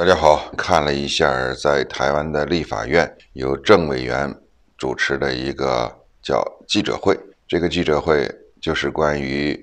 大家好，看了一下在台湾的立法院由郑委员主持的一个叫记者会。这个记者会就是关于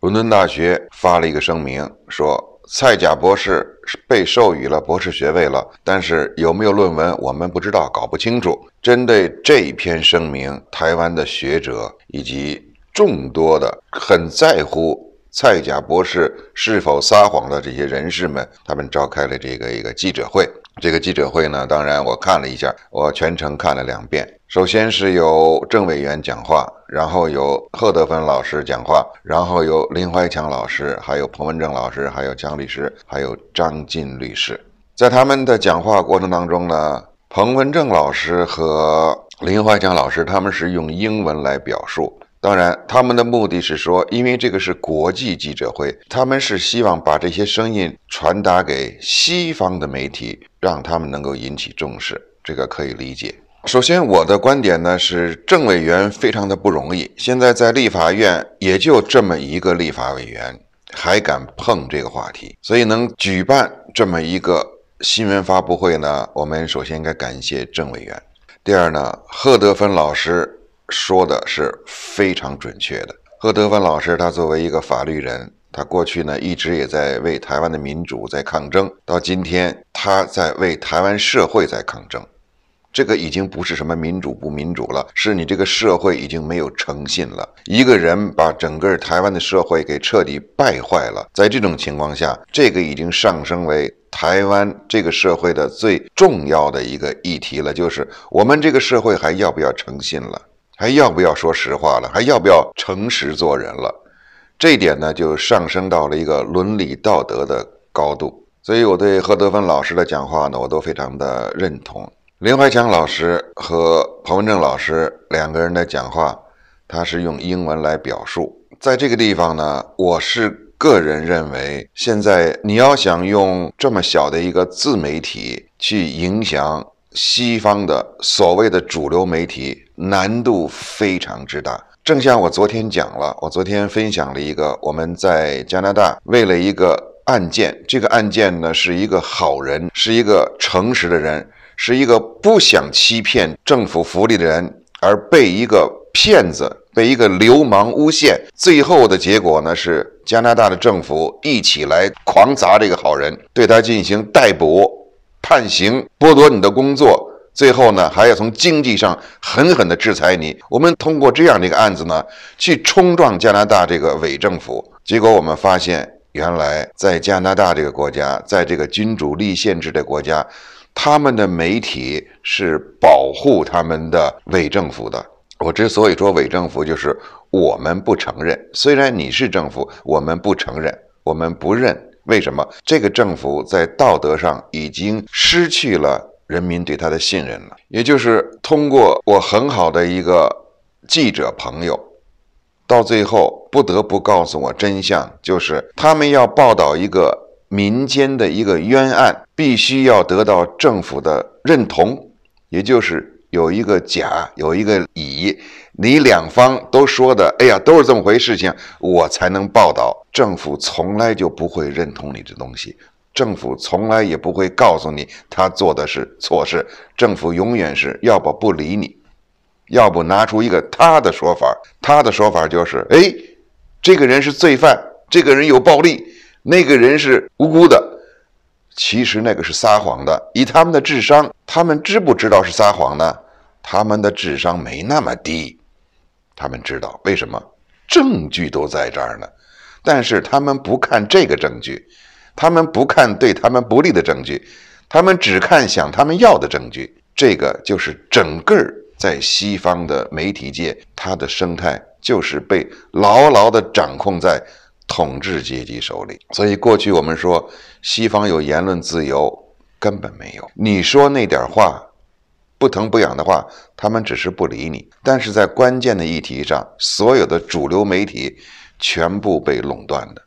伦敦大学发了一个声明，说蔡甲博士被授予了博士学位了，但是有没有论文我们不知道，搞不清楚。针对这一篇声明，台湾的学者以及众多的很在乎。蔡甲博士是否撒谎的这些人士们，他们召开了这个一个记者会。这个记者会呢，当然我看了一下，我全程看了两遍。首先是由郑委员讲话，然后由贺德芬老师讲话，然后由林怀强老师，还有彭文正老师，还有姜律师，还有张晋律师。在他们的讲话过程当中呢，彭文正老师和林怀强老师他们是用英文来表述。当然，他们的目的是说，因为这个是国际记者会，他们是希望把这些声音传达给西方的媒体，让他们能够引起重视，这个可以理解。首先，我的观点呢是，政委员非常的不容易，现在在立法院也就这么一个立法委员还敢碰这个话题，所以能举办这么一个新闻发布会呢，我们首先应该感谢政委员。第二呢，贺德芬老师。说的是非常准确的。贺德芬老师，他作为一个法律人，他过去呢一直也在为台湾的民主在抗争，到今天他在为台湾社会在抗争。这个已经不是什么民主不民主了，是你这个社会已经没有诚信了。一个人把整个台湾的社会给彻底败坏了，在这种情况下，这个已经上升为台湾这个社会的最重要的一个议题了，就是我们这个社会还要不要诚信了？还要不要说实话了？还要不要诚实做人了？这一点呢，就上升到了一个伦理道德的高度。所以，我对贺德芬老师的讲话呢，我都非常的认同。林怀强老师和彭文正老师两个人的讲话，他是用英文来表述。在这个地方呢，我是个人认为，现在你要想用这么小的一个自媒体去影响。西方的所谓的主流媒体难度非常之大，正像我昨天讲了，我昨天分享了一个我们在加拿大为了一个案件，这个案件呢是一个好人，是一个诚实的人，是一个不想欺骗政府福利的人，而被一个骗子、被一个流氓诬陷，最后的结果呢是加拿大的政府一起来狂砸这个好人，对他进行逮捕。判刑、剥夺你的工作，最后呢还要从经济上狠狠地制裁你。我们通过这样的一个案子呢，去冲撞加拿大这个伪政府。结果我们发现，原来在加拿大这个国家，在这个君主立宪制的国家，他们的媒体是保护他们的伪政府的。我之所以说伪政府，就是我们不承认。虽然你是政府，我们不承认，我们不认。为什么这个政府在道德上已经失去了人民对他的信任了？也就是通过我很好的一个记者朋友，到最后不得不告诉我真相，就是他们要报道一个民间的一个冤案，必须要得到政府的认同，也就是有一个甲，有一个乙。你两方都说的，哎呀，都是这么回事情，我才能报道。政府从来就不会认同你的东西，政府从来也不会告诉你他做的是错事，政府永远是要不不理你，要不拿出一个他的说法。他的说法就是，哎，这个人是罪犯，这个人有暴力，那个人是无辜的。其实那个是撒谎的。以他们的智商，他们知不知道是撒谎呢？他们的智商没那么低。他们知道为什么，证据都在这儿呢，但是他们不看这个证据，他们不看对他们不利的证据，他们只看想他们要的证据。这个就是整个在西方的媒体界，它的生态就是被牢牢的掌控在统治阶级手里。所以过去我们说西方有言论自由，根本没有。你说那点话。不疼不痒的话，他们只是不理你；但是在关键的议题上，所有的主流媒体全部被垄断的，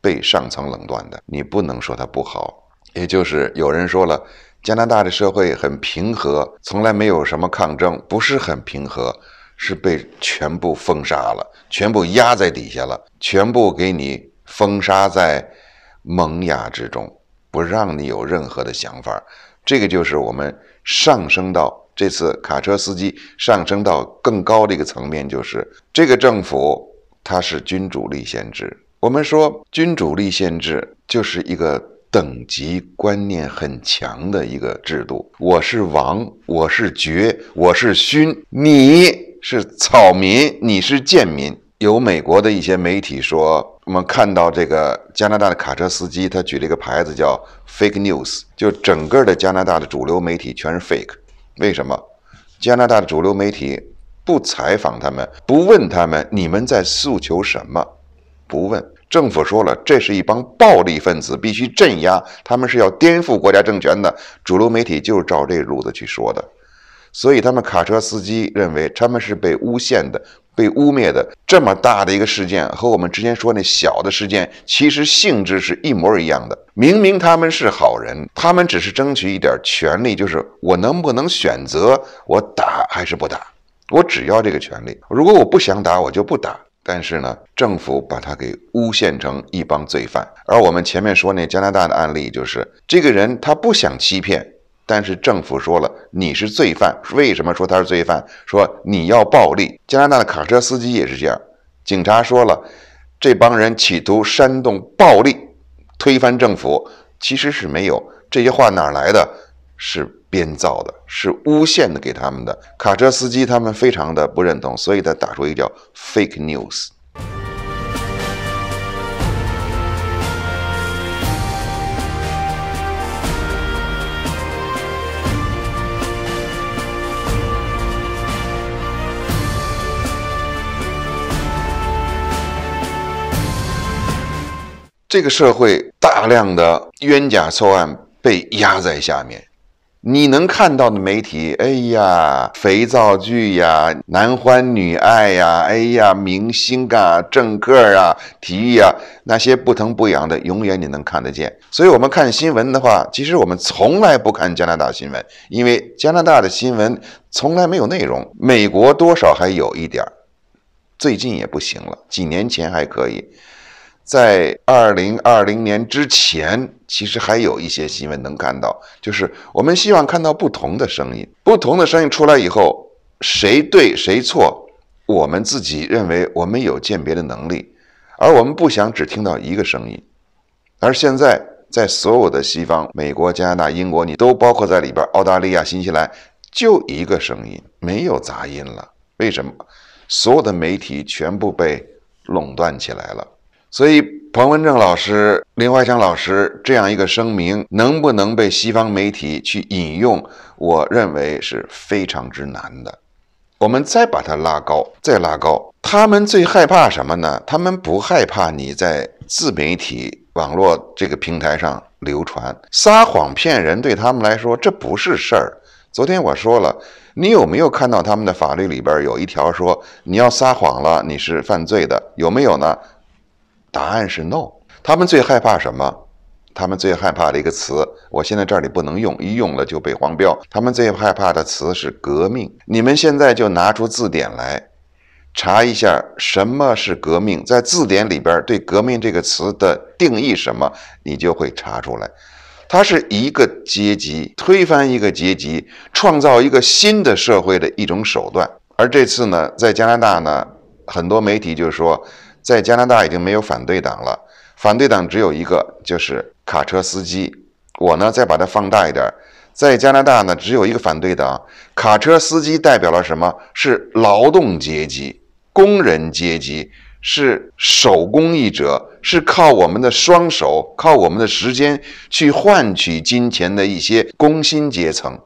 被上层垄断的。你不能说它不好，也就是有人说了，加拿大的社会很平和，从来没有什么抗争，不是很平和，是被全部封杀了，全部压在底下了，全部给你封杀在萌芽之中，不让你有任何的想法。这个就是我们。上升到这次卡车司机上升到更高的一个层面，就是这个政府它是君主立宪制。我们说君主立宪制就是一个等级观念很强的一个制度。我是王，我是爵，我是勋，你是草民，你是贱民。有美国的一些媒体说，我们看到这个加拿大的卡车司机，他举了一个牌子叫 “fake news”，就整个的加拿大的主流媒体全是 fake。为什么？加拿大的主流媒体不采访他们，不问他们你们在诉求什么，不问。政府说了，这是一帮暴力分子，必须镇压，他们是要颠覆国家政权的。主流媒体就是照这路子去说的。所以，他们卡车司机认为他们是被诬陷的、被污蔑的。这么大的一个事件和我们之前说那小的事件，其实性质是一模一样的。明明他们是好人，他们只是争取一点权利，就是我能不能选择我打还是不打，我只要这个权利。如果我不想打，我就不打。但是呢，政府把他给诬陷成一帮罪犯。而我们前面说那加拿大的案例，就是这个人他不想欺骗。但是政府说了，你是罪犯。为什么说他是罪犯？说你要暴力。加拿大的卡车司机也是这样。警察说了，这帮人企图煽动暴力，推翻政府，其实是没有。这些话哪来的？是编造的，是诬陷的，给他们的卡车司机他们非常的不认同，所以他打出一个叫 fake news。这个社会大量的冤假错案被压在下面，你能看到的媒体，哎呀，肥皂剧呀，男欢女爱呀，哎呀，明星啊，政客啊，体育啊，那些不疼不痒的，永远你能看得见。所以我们看新闻的话，其实我们从来不看加拿大新闻，因为加拿大的新闻从来没有内容，美国多少还有一点，最近也不行了，几年前还可以。在二零二零年之前，其实还有一些新闻能看到，就是我们希望看到不同的声音。不同的声音出来以后，谁对谁错，我们自己认为我们有鉴别的能力，而我们不想只听到一个声音。而现在，在所有的西方，美国、加拿大、英国，你都包括在里边，澳大利亚、新西兰，就一个声音，没有杂音了。为什么？所有的媒体全部被垄断起来了。所以，彭文正老师、林怀强老师这样一个声明，能不能被西方媒体去引用？我认为是非常之难的。我们再把它拉高，再拉高。他们最害怕什么呢？他们不害怕你在自媒体网络这个平台上流传撒谎骗人，对他们来说这不是事儿。昨天我说了，你有没有看到他们的法律里边有一条说你要撒谎了，你是犯罪的？有没有呢？答案是 no。他们最害怕什么？他们最害怕的一个词，我现在这里不能用，一用了就被黄标。他们最害怕的词是革命。你们现在就拿出字典来查一下什么是革命，在字典里边对“革命”这个词的定义什么，你就会查出来。它是一个阶级推翻一个阶级，创造一个新的社会的一种手段。而这次呢，在加拿大呢，很多媒体就说。在加拿大已经没有反对党了，反对党只有一个，就是卡车司机。我呢，再把它放大一点，在加拿大呢，只有一个反对党，卡车司机代表了什么？是劳动阶级、工人阶级，是手工艺者，是靠我们的双手、靠我们的时间去换取金钱的一些工薪阶层、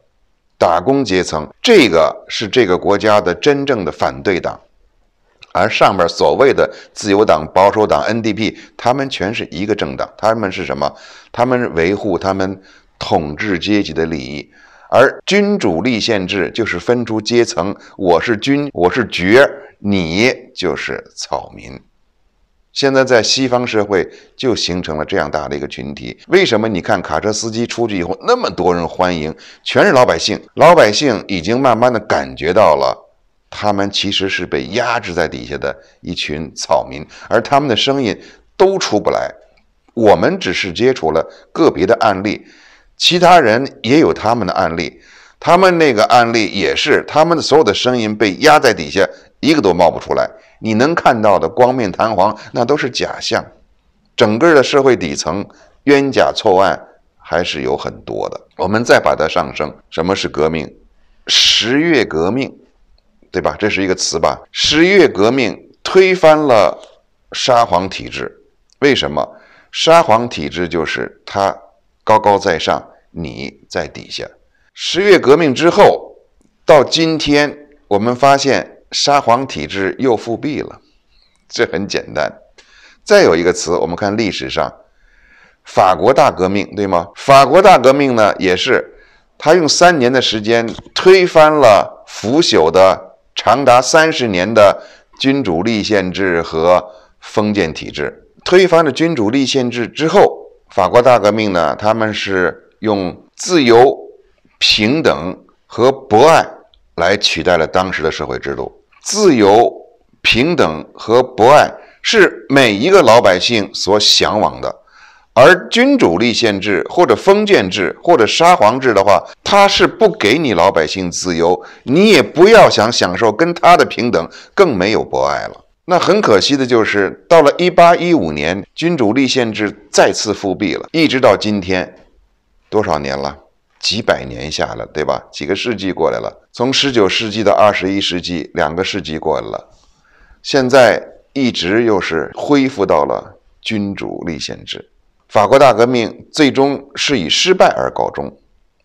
打工阶层。这个是这个国家的真正的反对党。而上面所谓的自由党、保守党、NDP，他们全是一个政党。他们是什么？他们维护他们统治阶级的利益。而君主立宪制就是分出阶层，我是君，我是爵，你就是草民。现在在西方社会就形成了这样大的一个群体。为什么？你看卡车司机出去以后那么多人欢迎，全是老百姓。老百姓已经慢慢的感觉到了。他们其实是被压制在底下的一群草民，而他们的声音都出不来。我们只是接触了个别的案例，其他人也有他们的案例，他们那个案例也是，他们的所有的声音被压在底下，一个都冒不出来。你能看到的光面弹簧，那都是假象。整个的社会底层冤假错案还是有很多的。我们再把它上升，什么是革命？十月革命。对吧？这是一个词吧？十月革命推翻了沙皇体制，为什么沙皇体制就是他高高在上，你在底下？十月革命之后到今天，我们发现沙皇体制又复辟了，这很简单。再有一个词，我们看历史上法国大革命，对吗？法国大革命呢，也是他用三年的时间推翻了腐朽的。长达三十年的君主立宪制和封建体制推翻了君主立宪制之后，法国大革命呢？他们是用自由、平等和博爱来取代了当时的社会制度。自由、平等和博爱是每一个老百姓所向往的。而君主立宪制，或者封建制，或者沙皇制的话，他是不给你老百姓自由，你也不要想享受跟他的平等，更没有博爱了。那很可惜的就是，到了一八一五年，君主立宪制再次复辟了。一直到今天，多少年了？几百年下来，对吧？几个世纪过来了，从十九世纪到二十一世纪，两个世纪过来了，现在一直又是恢复到了君主立宪制。法国大革命最终是以失败而告终，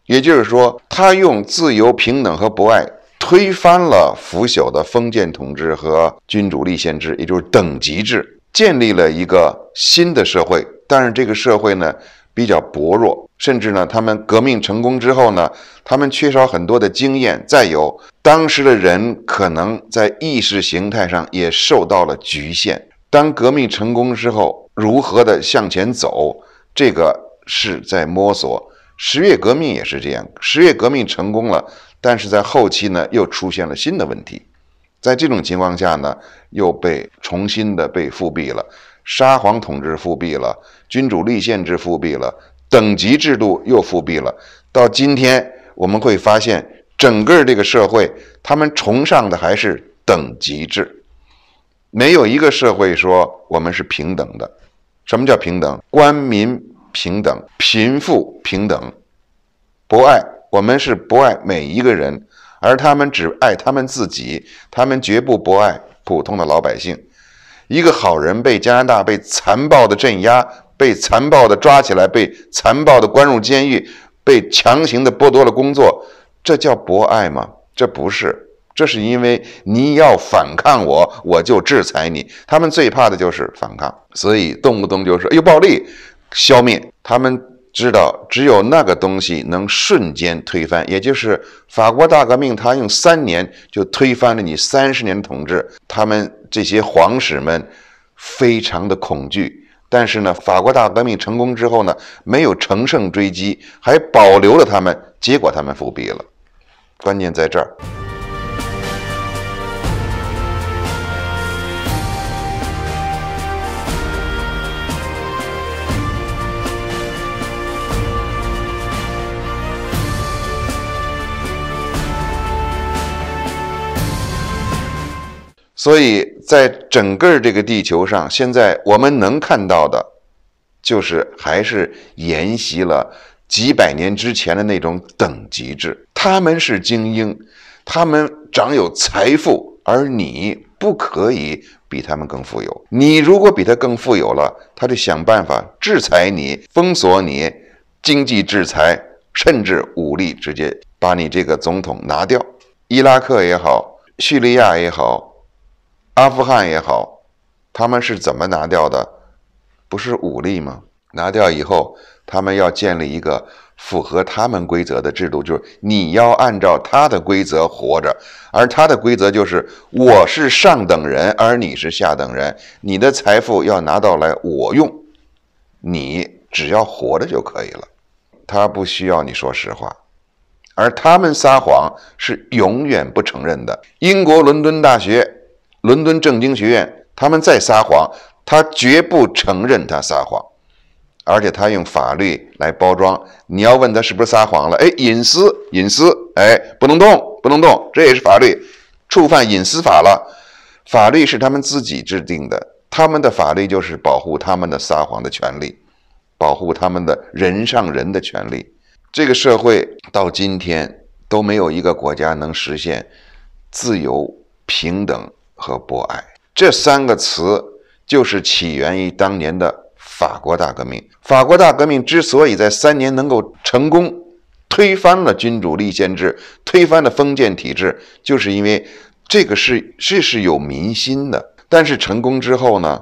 也就是说，他用自由、平等和博爱推翻了腐朽的封建统治和君主立宪制，也就是等级制，建立了一个新的社会。但是，这个社会呢，比较薄弱，甚至呢，他们革命成功之后呢，他们缺少很多的经验。再有，当时的人可能在意识形态上也受到了局限。当革命成功之后，如何的向前走，这个是在摸索。十月革命也是这样，十月革命成功了，但是在后期呢，又出现了新的问题。在这种情况下呢，又被重新的被复辟了，沙皇统治复辟了，君主立宪制复辟了，等级制度又复辟了。到今天，我们会发现，整个这个社会，他们崇尚的还是等级制，没有一个社会说我们是平等的。什么叫平等？官民平等，贫富平等，博爱。我们是博爱每一个人，而他们只爱他们自己，他们绝不博爱普通的老百姓。一个好人被加拿大被残暴的镇压，被残暴的抓起来，被残暴的关入监狱，被强行的剥夺了工作，这叫博爱吗？这不是。这是因为你要反抗我，我就制裁你。他们最怕的就是反抗，所以动不动就是哎呦，暴力消灭！”他们知道只有那个东西能瞬间推翻，也就是法国大革命，他用三年就推翻了你三十年统治。他们这些皇室们非常的恐惧，但是呢，法国大革命成功之后呢，没有乘胜追击，还保留了他们，结果他们复辟了。关键在这儿。所以在整个这个地球上，现在我们能看到的，就是还是沿袭了几百年之前的那种等级制。他们是精英，他们长有财富，而你不可以比他们更富有。你如果比他更富有了，他就想办法制裁你，封锁你，经济制裁，甚至武力直接把你这个总统拿掉。伊拉克也好，叙利亚也好。阿富汗也好，他们是怎么拿掉的？不是武力吗？拿掉以后，他们要建立一个符合他们规则的制度，就是你要按照他的规则活着，而他的规则就是我是上等人，而你是下等人，你的财富要拿到来我用，你只要活着就可以了。他不需要你说实话，而他们撒谎是永远不承认的。英国伦敦大学。伦敦政经学院，他们在撒谎，他绝不承认他撒谎，而且他用法律来包装。你要问他是不是撒谎了？哎，隐私，隐私，哎，不能动，不能动，这也是法律，触犯隐私法了。法律是他们自己制定的，他们的法律就是保护他们的撒谎的权利，保护他们的人上人的权利。这个社会到今天都没有一个国家能实现自由平等。和博爱这三个词，就是起源于当年的法国大革命。法国大革命之所以在三年能够成功，推翻了君主立宪制，推翻了封建体制，就是因为这个是是是有民心的。但是成功之后呢，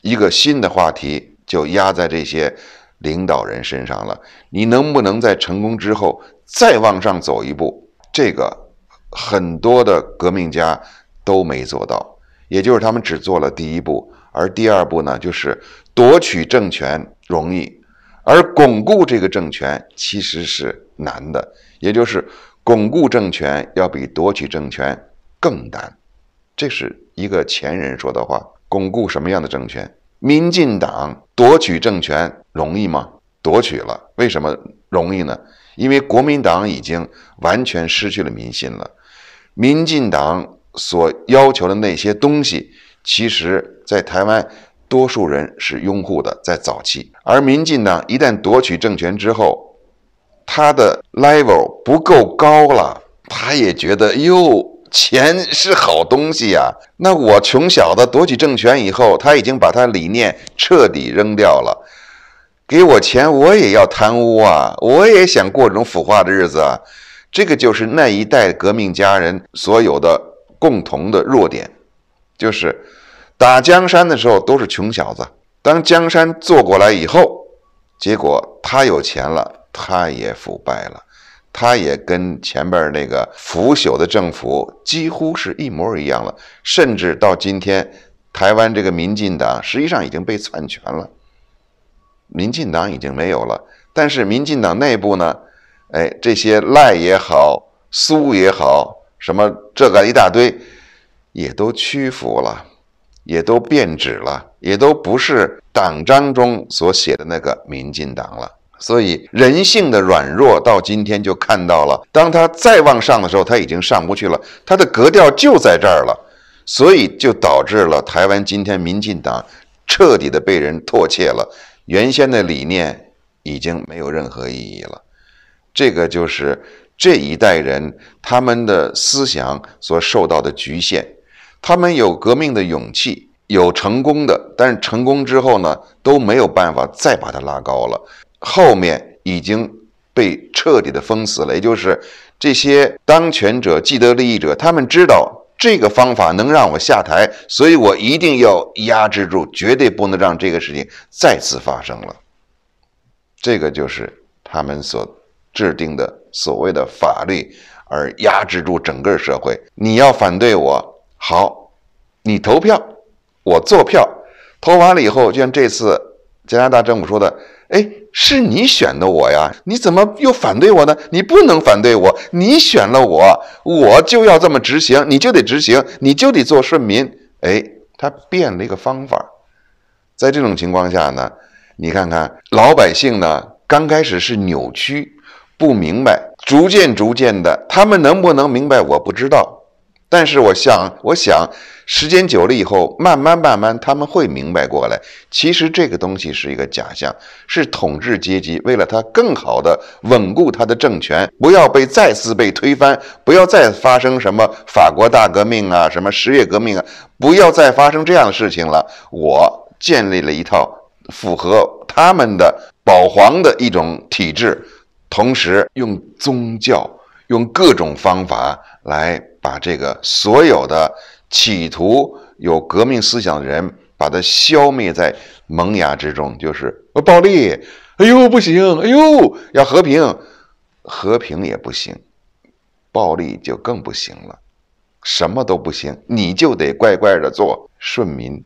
一个新的话题就压在这些领导人身上了：你能不能在成功之后再往上走一步？这个很多的革命家。都没做到，也就是他们只做了第一步，而第二步呢，就是夺取政权容易，而巩固这个政权其实是难的，也就是巩固政权要比夺取政权更难。这是一个前人说的话。巩固什么样的政权？民进党夺取政权容易吗？夺取了，为什么容易呢？因为国民党已经完全失去了民心了，民进党。所要求的那些东西，其实，在台湾多数人是拥护的，在早期。而民进党一旦夺取政权之后，他的 level 不够高了，他也觉得哟，钱是好东西呀。那我穷小子夺取政权以后，他已经把他理念彻底扔掉了。给我钱，我也要贪污啊，我也想过这种腐化的日子啊。这个就是那一代革命家人所有的。共同的弱点，就是打江山的时候都是穷小子，当江山坐过来以后，结果他有钱了，他也腐败了，他也跟前边那个腐朽的政府几乎是一模一样了，甚至到今天，台湾这个民进党实际上已经被篡权了，民进党已经没有了，但是民进党内部呢，哎，这些赖也好，苏也好。什么这个一大堆，也都屈服了，也都变质了，也都不是党章中所写的那个民进党了。所以人性的软弱到今天就看到了，当他再往上的时候，他已经上不去了，他的格调就在这儿了。所以就导致了台湾今天民进党彻底的被人唾弃了，原先的理念已经没有任何意义了。这个就是。这一代人，他们的思想所受到的局限，他们有革命的勇气，有成功的，但是成功之后呢，都没有办法再把它拉高了，后面已经被彻底的封死了。也就是这些当权者、既得利益者，他们知道这个方法能让我下台，所以我一定要压制住，绝对不能让这个事情再次发生了。这个就是他们所制定的。所谓的法律，而压制住整个社会。你要反对我，好，你投票，我做票。投完了以后，就像这次加拿大政府说的：“哎，是你选的我呀，你怎么又反对我呢？你不能反对我，你选了我，我就要这么执行，你就得执行，你就得做顺民。”哎，他变了一个方法。在这种情况下呢，你看看老百姓呢，刚开始是扭曲。不明白，逐渐逐渐的，他们能不能明白我不知道。但是我想，我想，时间久了以后，慢慢慢慢，他们会明白过来。其实这个东西是一个假象，是统治阶级为了他更好的稳固他的政权，不要被再次被推翻，不要再发生什么法国大革命啊，什么十月革命啊，不要再发生这样的事情了。我建立了一套符合他们的保皇的一种体制。同时用宗教，用各种方法来把这个所有的企图有革命思想的人，把它消灭在萌芽之中。就是暴力，哎呦不行，哎呦要和平，和平也不行，暴力就更不行了，什么都不行，你就得乖乖的做顺民。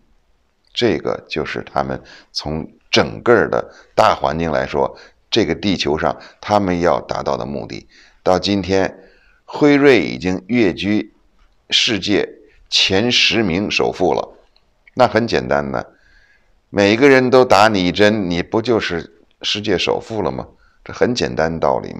这个就是他们从整个的大环境来说。这个地球上，他们要达到的目的，到今天，辉瑞已经跃居世界前十名首富了。那很简单呢，每个人都打你一针，你不就是世界首富了吗？这很简单道理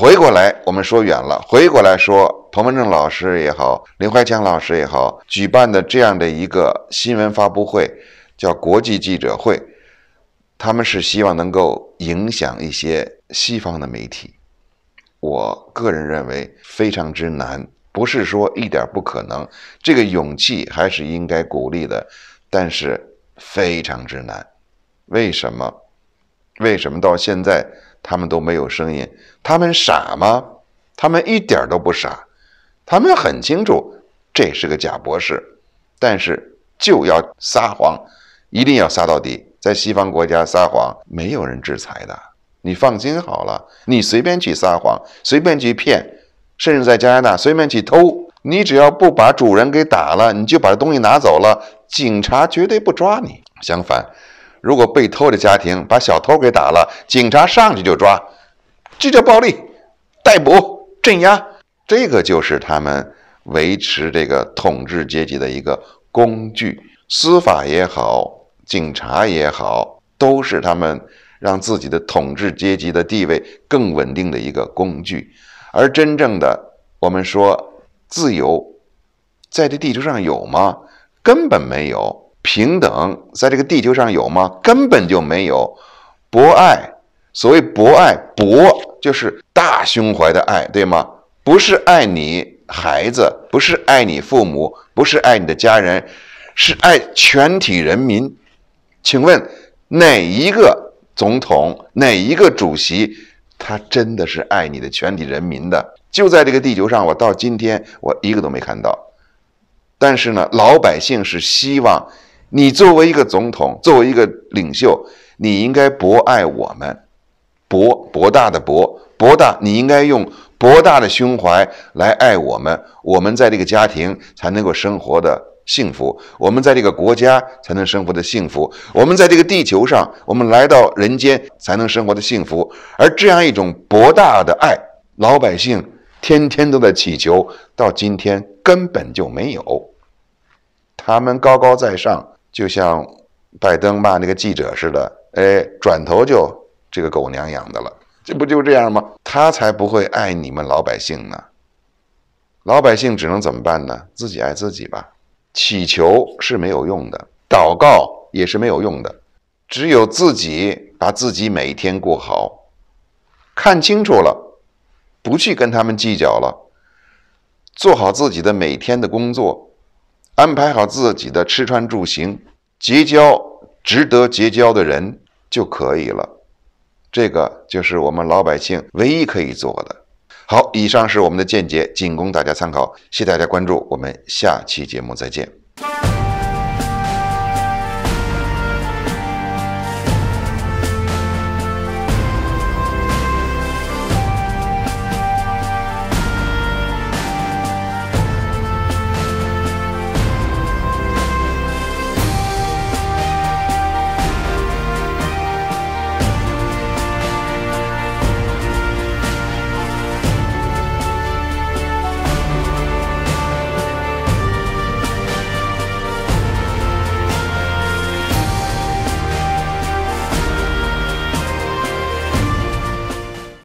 回过来，我们说远了。回过来说，彭文正老师也好，林怀强老师也好，举办的这样的一个新闻发布会，叫国际记者会，他们是希望能够影响一些西方的媒体。我个人认为非常之难，不是说一点不可能，这个勇气还是应该鼓励的，但是非常之难。为什么？为什么到现在？他们都没有声音，他们傻吗？他们一点都不傻，他们很清楚这是个假博士，但是就要撒谎，一定要撒到底。在西方国家撒谎没有人制裁的，你放心好了，你随便去撒谎，随便去骗，甚至在加拿大随便去偷，你只要不把主人给打了，你就把东西拿走了，警察绝对不抓你。相反。如果被偷的家庭把小偷给打了，警察上去就抓，这叫暴力逮捕、镇压。这个就是他们维持这个统治阶级的一个工具，司法也好，警察也好，都是他们让自己的统治阶级的地位更稳定的一个工具。而真正的，我们说自由，在这地球上有吗？根本没有。平等在这个地球上有吗？根本就没有。博爱，所谓博爱，博就是大胸怀的爱，对吗？不是爱你孩子，不是爱你父母，不是爱你的家人，是爱全体人民。请问哪一个总统，哪一个主席，他真的是爱你的全体人民的？就在这个地球上，我到今天我一个都没看到。但是呢，老百姓是希望。你作为一个总统，作为一个领袖，你应该博爱我们，博博大的博博大，你应该用博大的胸怀来爱我们，我们在这个家庭才能够生活的幸福，我们在这个国家才能生活的幸福，我们在这个地球上，我们来到人间才能生活的幸福。而这样一种博大的爱，老百姓天天都在祈求，到今天根本就没有，他们高高在上。就像拜登骂那个记者似的，哎，转头就这个狗娘养的了，这不就这样吗？他才不会爱你们老百姓呢，老百姓只能怎么办呢？自己爱自己吧，祈求是没有用的，祷告也是没有用的，只有自己把自己每天过好，看清楚了，不去跟他们计较了，做好自己的每天的工作。安排好自己的吃穿住行，结交值得结交的人就可以了。这个就是我们老百姓唯一可以做的。好，以上是我们的见解，仅供大家参考。谢谢大家关注，我们下期节目再见。